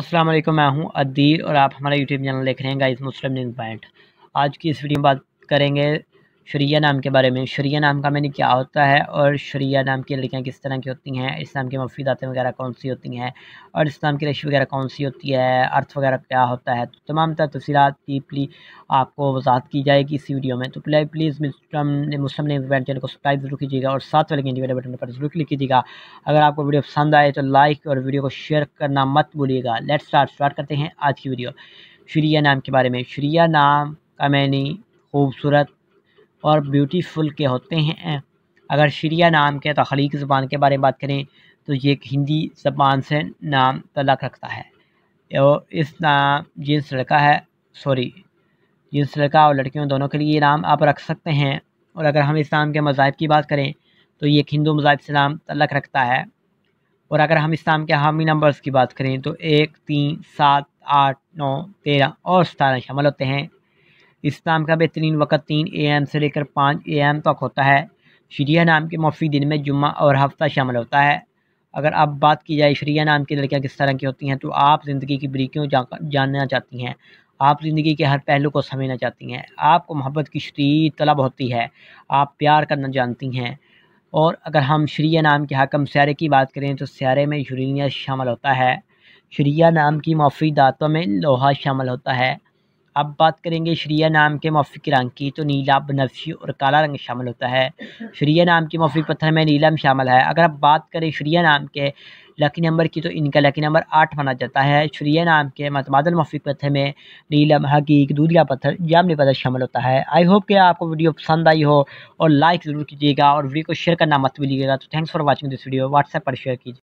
अस्सलाम वालेकुम मैं हूं अदीर और आप हमारा यूट्यूब चैनल देख रहे हैं गाइस मुस्लिम न्यूज़ पॉइंट आज की इस वीडियो में बात करेंगे शरिया नाम के बारे में शरिया नाम का मैंने क्या होता है और शरिया नाम की लड़कियाँ किस तरह की होती हैं इस्लाम की मफीदातें वगैरह कौन सी होती हैं और इस्लाम की रश वगैरह कौन सी होती है अर्थ वगैरह क्या होता है तो तमाम तर तफसीत डीपली आपको वजात की जाएगी इसी वीडियो में तो प्ले प्लीज़ मुस्लिम चैनल को सब्सक्राइब जरूर कीजिएगा और साथ वाले घंटी वाले बटन पर जरूर क्लिक कीजिएगा अगर आपको वीडियो पसंद आए तो लाइक और वीडियो को शेयर करना मत भूलिएगा लेट स्टार्ट स्टार्ट करते हैं आज की वीडियो शरिया नाम के बारे में शरिया नाम का मैंने खूबसूरत और ब्यूटीफुल के होते हैं अगर शरिया नाम के तखलीक ज़बान के बारे में बात करें तो ये एक हिंदी ज़बान से नाम तलक रखता है और इस नाम जिस लड़का है सॉरी जिन्स लड़का और लड़कियों दोनों के लिए नाम आप रख सकते हैं और अगर हम इस्लाम के मज़ाहब की बात करें तो ये एक हिंदू मज़ाहब से नाम तलक रखता है और अगर हम इस्लाम के हामी नंबर्स की बात करें तो एक तीन सात आठ नौ तेरह और सतारह शामिल होते हैं इस्लाम का बेहतरीन वक़्त तीन ए एम से लेकर पाँच ए एम तक होता है शरिया नाम के मौफी दिन में जुम्मा और हफ्ता शामिल होता है अगर आप बात की जाए शरिया नाम की लड़कियाँ किस तरह की होती हैं तो आप ज़िंदगी की बरीकियों जानना चाहती हैं आप ज़िंदगी के हर पहलू को समझना चाहती हैं आपको मोहब्बत की शरीर तलब होती है आप प्यार करना जानती हैं और अगर हम शरिया नाम के हकम स्यारे की बात करें तो स्यारे में यूरिनिया शामिल होता है शरिया नाम की मौफी दातों में लोहा शामिल होता है अब बात करेंगे श्रिया नाम के मौफिक रंग की तो नीला बनफी और काला रंग शामिल होता है श्रिया नाम के मौफिक पत्थर में नीलम शामिल है अगर आप बात करें श्रिया नाम के लकी नंबर की तो इनका लकी नंबर आठ माना जाता है श्रिया नाम के मतबादल मौफिक पत्थर में नीलम हकीक दूधिया पत्थर जामनी पत्थर शामिल होता है आई होप कि आपको वीडियो पसंद आई हो और लाइक ज़रूर कीजिएगा और वीडियो को शेयर करना मत भूलिएगा तो thanks for watching this video WhatsApp पर शेयर कीजिए